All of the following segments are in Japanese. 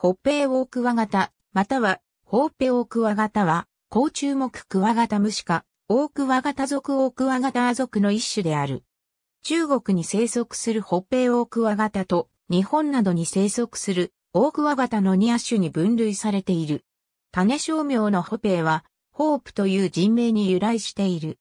ホッペイオオクワガタ、または、ホーペオオクワガタは、甲虫目クワガタムシオオクワガタ属オオクワガタア属の一種である。中国に生息するホッペイオオクワガタと、日本などに生息するオオクワガタの2亜種に分類されている。種商名のホペイは、ホープという人名に由来している。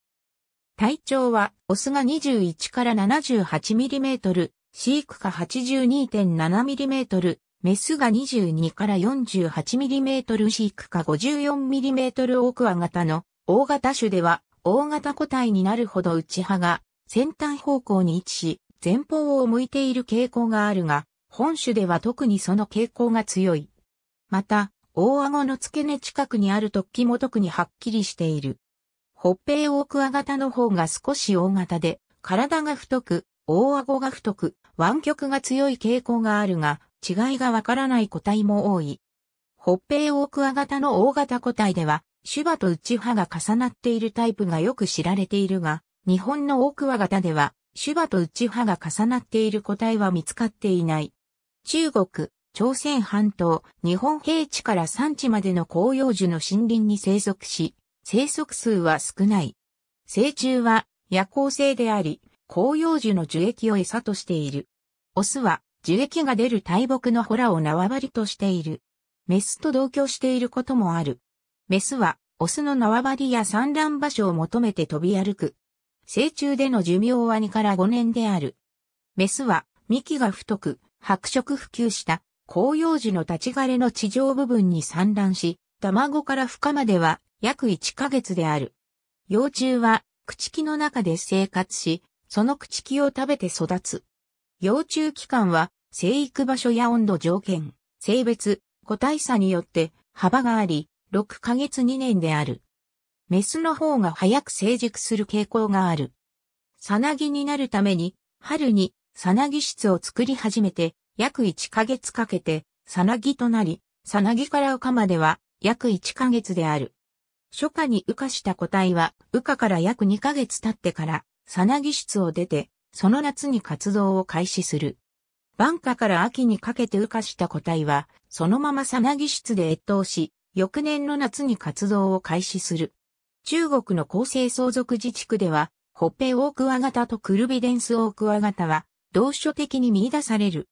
体長は、オスが21から7 8トル、飼育下8 2 7トル、メスが22から 48mm 飼育か 54mm オークア型の大型種では大型個体になるほど内葉が先端方向に位置し前方を向いている傾向があるが本種では特にその傾向が強い。また大顎の付け根近くにある突起も特にはっきりしている。北米オークア型の方が少し大型で体が太く大顎が太く、湾曲が強い傾向があるが、違いがわからない個体も多い。北イオオクワガタの大型個体では、ュバと内歯が重なっているタイプがよく知られているが、日本のオオクワガタでは、ュバと内歯が重なっている個体は見つかっていない。中国、朝鮮半島、日本平地から山地までの広葉樹の森林に生息し、生息数は少ない。成虫は夜行性であり、広葉樹の樹液を餌としている。オスは樹液が出る大木のほらを縄張りとしている。メスと同居していることもある。メスは、オスの縄張りや産卵場所を求めて飛び歩く。成虫での寿命は2から5年である。メスは、幹が太く、白色普及した広葉樹の立ち枯れの地上部分に産卵し、卵から孵化までは約1ヶ月である。幼虫は朽木の中で生活し、その朽木を食べて育つ。幼虫期間は生育場所や温度条件、性別、個体差によって幅があり、6ヶ月2年である。メスの方が早く成熟する傾向がある。さなぎになるために、春にさなぎ室を作り始めて、約1ヶ月かけて、さなぎとなり、さなぎから羽化までは約1ヶ月である。初夏に羽化した個体は、羽化から約2ヶ月経ってから、さなぎ室を出て、その夏に活動を開始する。晩夏から秋にかけて羽化した個体は、そのままさなぎ室で越冬し、翌年の夏に活動を開始する。中国の厚生相続自治区では、ホペオオクワガタとクルビデンスオオクワガタは、同所的に見出される。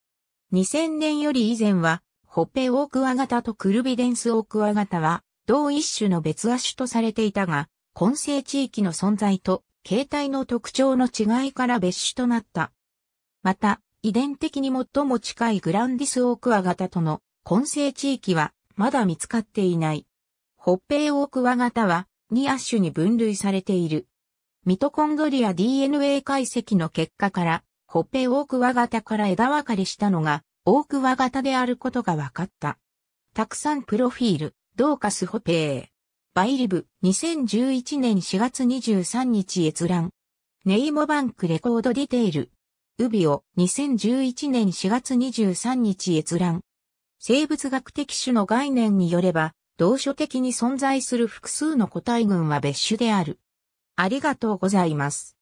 2000年より以前は、ホペオオクワガタとクルビデンスオオクワガタは、同一種の別亜種とされていたが、混成地域の存在と、形態の特徴の違いから別種となった。また、遺伝的に最も近いグランディスオークワガタとの混成地域はまだ見つかっていない。ペイオークワガタは2アッシュに分類されている。ミトコンドリア DNA 解析の結果から、ペイオークワガタから枝分かれしたのが、オークワガタであることが分かった。たくさんプロフィール、ドーカスホペイ。バイリブ、2011年4月23日閲覧。ネイモバンクレコードディテール。ウビを2011年4月23日閲覧。生物学的種の概念によれば、同書的に存在する複数の個体群は別種である。ありがとうございます。